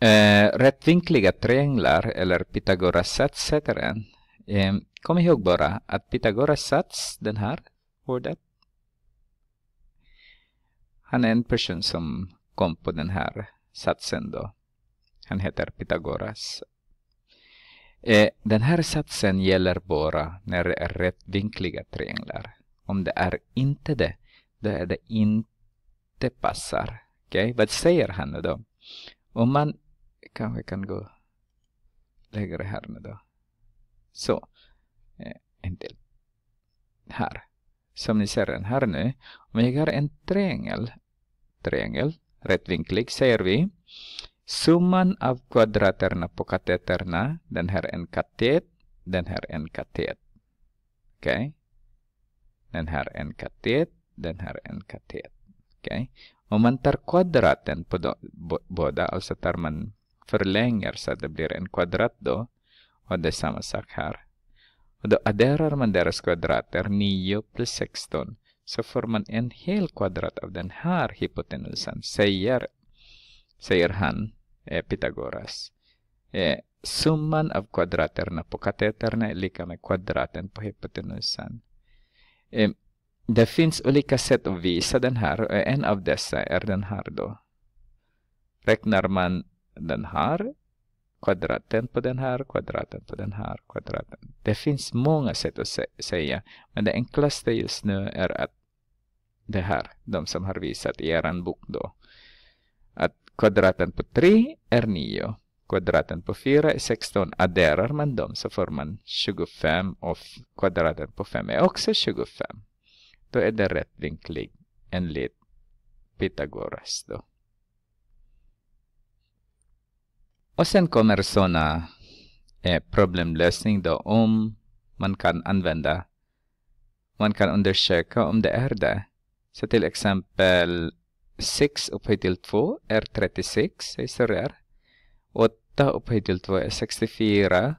Eh, rättvinkliga trianglar eller Pythagoras sats heter den. Eh, kom ihåg bara att Pythagoras sats, den här ordet, han är en person som kom på den här satsen då. Han heter Pythagoras. Eh, den här satsen gäller bara när det är rättvinkliga trianglar. Om det är inte det, då är det inte passar. Okej, okay? vad säger han då? Om man kanske kan gå lägre här nu då. Så, eh, en till. Här. Som ni ser den här nu. Om jag har en triangel, triangel, rättvinklig, säger vi. Summan av kvadraterna på kateterna, den här en katet, den här en katet. Okej. Okay. Den här en katet, den här en katet. Okej. Okay. Om man tar kvadraten på do, bo, båda, alltså tar man förlänger så att det blir en kvadrat då. Och det är samma sak här. Och då adderar man deras kvadrater, 9 plus 16, så får man en hel kvadrat av den här hypotenusen, säger, säger han, eh, Pythagoras. Eh, summan av kvadraterna på kateterna är lika med kvadraten på hypotenusen. Eh, det finns olika sätt att visa den här och en av dessa är den här då. Räknar man den här, kvadraten på den här, kvadraten på den här, kvadraten. Det finns många sätt att säga, men det enklaste just nu är att det här, de som har visat i er bok då, att kvadraten på 3 är 9, kvadraten på 4 är 16. Adderar man dem så får man 25 och kvadraten på 5 är också 25. Då är det rättvinklig enligt Pythagoras då. Och sen kommer sådana eh, problemlösning då om man kan använda. Man kan undersöka om det är det. Så till exempel 6 upphöjt till 2 är 36, jag ser där. 8 upphöjt till 2 är 64.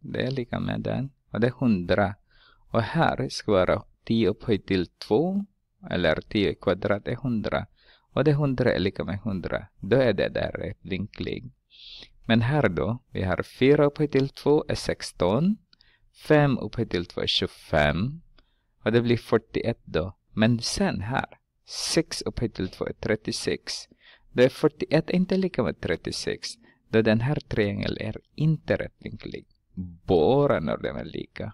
Det är lika med den. Och det är 100. Och här ska vara 10 upphöjt till 2 eller 10 i kvadrat är 100. Och det 100 är lika med 100. Då är det där rätt vinklig. Men här då, vi har 4 upphöjt till 2 är 16, 5 upphöjt till 2 är 25 och det blir 41 då. Men sen här, 6 upphöjt till 2 är 36. Då är 41 inte lika med 36, då den här triangeln är inte rättvinklig, bara när de är lika.